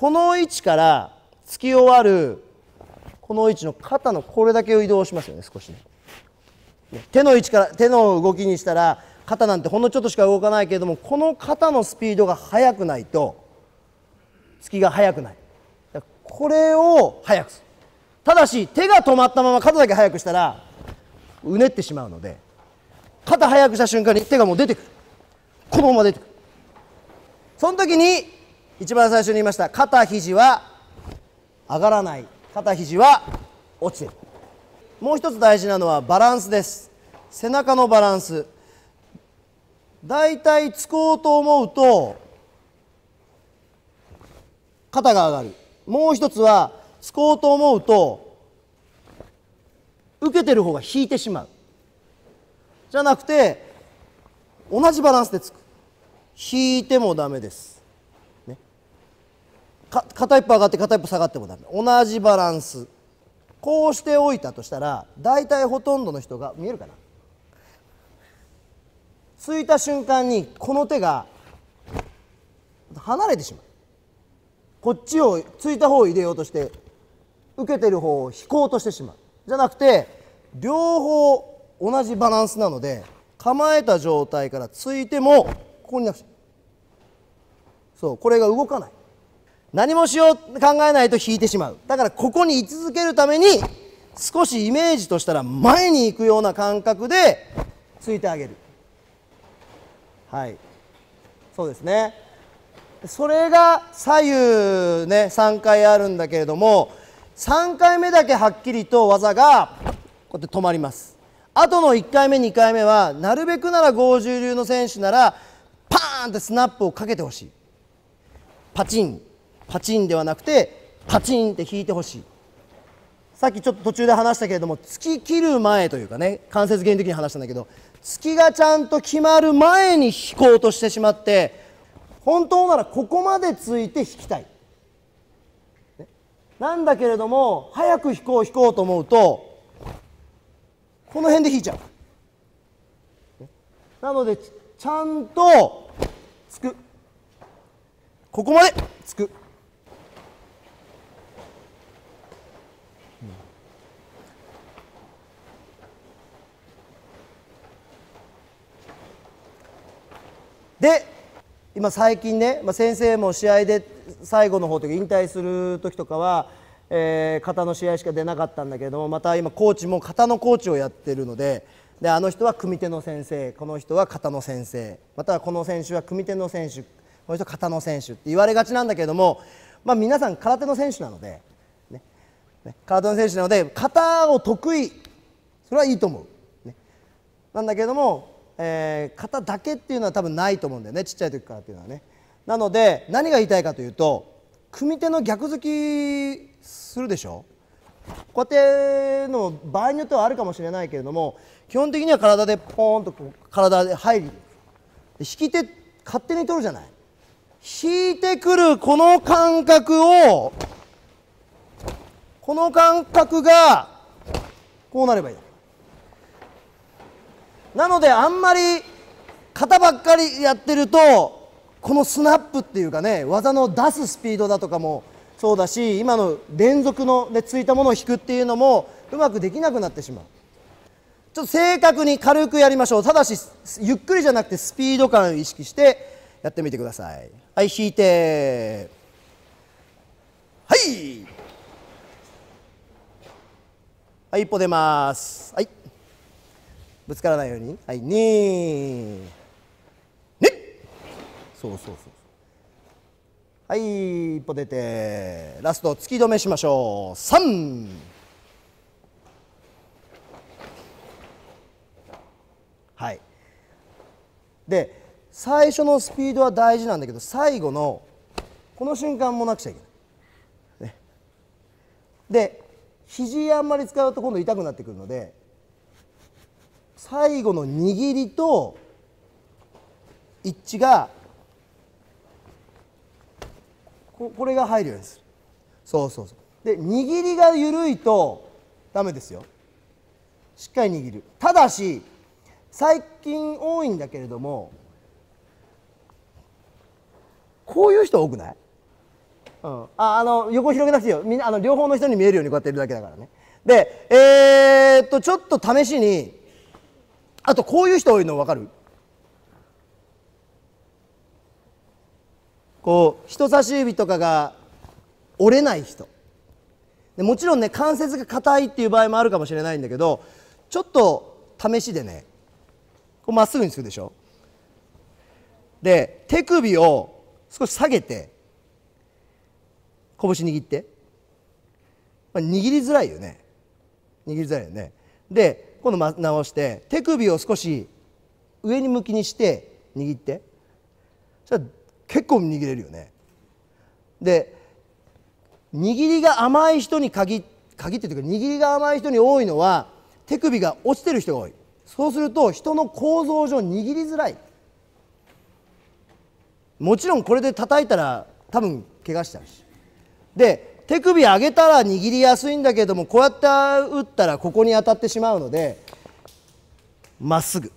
この位置から突き終わるこの位置の肩のこれだけを移動しますよね少しね手の位置から手の動きにしたら肩なんてほんのちょっとしか動かないけれどもこの肩のスピードが速くないと突きが速くないこれを速くするただし手が止まったまま肩だけ速くしたらうねってしまうので肩速くした瞬間に手がもう出てくるこのまま出てくるその時に一番最初に言いました肩肘は上がらない肩肘は落ちてるもう一つ大事なのはバランスです背中のバランスだいたいつこうと思うと肩が上がるもう一つはつこうと思うと受けてる方が引いてしまうじゃなくて同じバランスでつく引いてもダメです片一歩上がって片一歩下がってもダメ同じバランスこうしておいたとしたら大体ほとんどの人が見えるかなついた瞬間にこの手が離れてしまうこっちをついた方を入れようとして受けてる方を引こうとしてしまうじゃなくて両方同じバランスなので構えた状態からついてもここになくちゃそうこれが動かない何もしよう考えないと引いてしまうだからここに居続けるために少しイメージとしたら前に行くような感覚でついてあげるはいそうですねそれが左右ね3回あるんだけれども3回目だけはっきりと技がこうやって止まりますあとの1回目2回目はなるべくなら50流の選手ならパーンってスナップをかけてほしいパチンパチンではなくてパチンって引いてほしいさっきちょっと途中で話したけれども突き切る前というかね関節原理的に話したんだけど突きがちゃんと決まる前に引こうとしてしまって本当ならここまでついて引きたい、ね、なんだけれども早く引こう引こうと思うとこの辺で引いちゃう、ね、なのでちゃんと突くここまで突くで今最近ね、まあ、先生も試合で最後の方というか引退する時とかは、えー、型の試合しか出なかったんだけどもまた今コーチも型のコーチをやってるのでであの人は組手の先生この人は型の先生またはこの選手は組手の選手この人は型の選手って言われがちなんだけども、まあ、皆さん空手の選手なので、ねね、空手の選手なので型を得意それはいいと思う。ね、なんだけどもえー、方だけっていうのは多分ないと思うんだよねちっちゃい時からっていうのはねなので何が言いたいかというと組手の逆突きするでしょこうやっての場合によってはあるかもしれないけれども基本的には体でポーンと体で入り引き手勝手に取るじゃない引いてくるこの感覚をこの感覚がこうなればいいなのであんまり型ばっかりやってるとこのスナップっていうかね技の出すスピードだとかもそうだし今の連続のでついたものを引くっていうのもうまくできなくなってしまうちょっと正確に軽くやりましょうただしゆっくりじゃなくてスピード感を意識してやってみてくださいはい引いてはいはい一歩出ますはいぶつからないようにはい2ねそうそうそうはい一歩出てラスト突き止めしましょう3はいで最初のスピードは大事なんだけど最後のこの瞬間もなくちゃいけない、ね、で肘あんまり使うと今度痛くなってくるので最後の握りと一致がこれが入るようにするそうそうそうで握りが緩いとダメですよしっかり握るただし最近多いんだけれどもこういう人多くない、うん、ああの横広げなくていいよみんなあの両方の人に見えるようにこうやっているだけだからねでえー、っとちょっと試しにあとこういう人多いの分かるこう人差し指とかが折れない人でもちろんね関節が硬いっていう場合もあるかもしれないんだけどちょっと試しでねこうまっすぐにするでしょで手首を少し下げて拳握って、まあ、握りづらいよね握りづらいよねで今度直して手首を少し上に向きにして握ってそしたら結構握れるよねで握りが甘い人に限限ってというか握りが甘い人に多いのは手首が落ちてる人が多いそうすると人の構造上握りづらいもちろんこれで叩いたら多分怪我しちゃうしで手首上げたら握りやすいんだけどもこうやって打ったらここに当たってしまうのでまっすぐ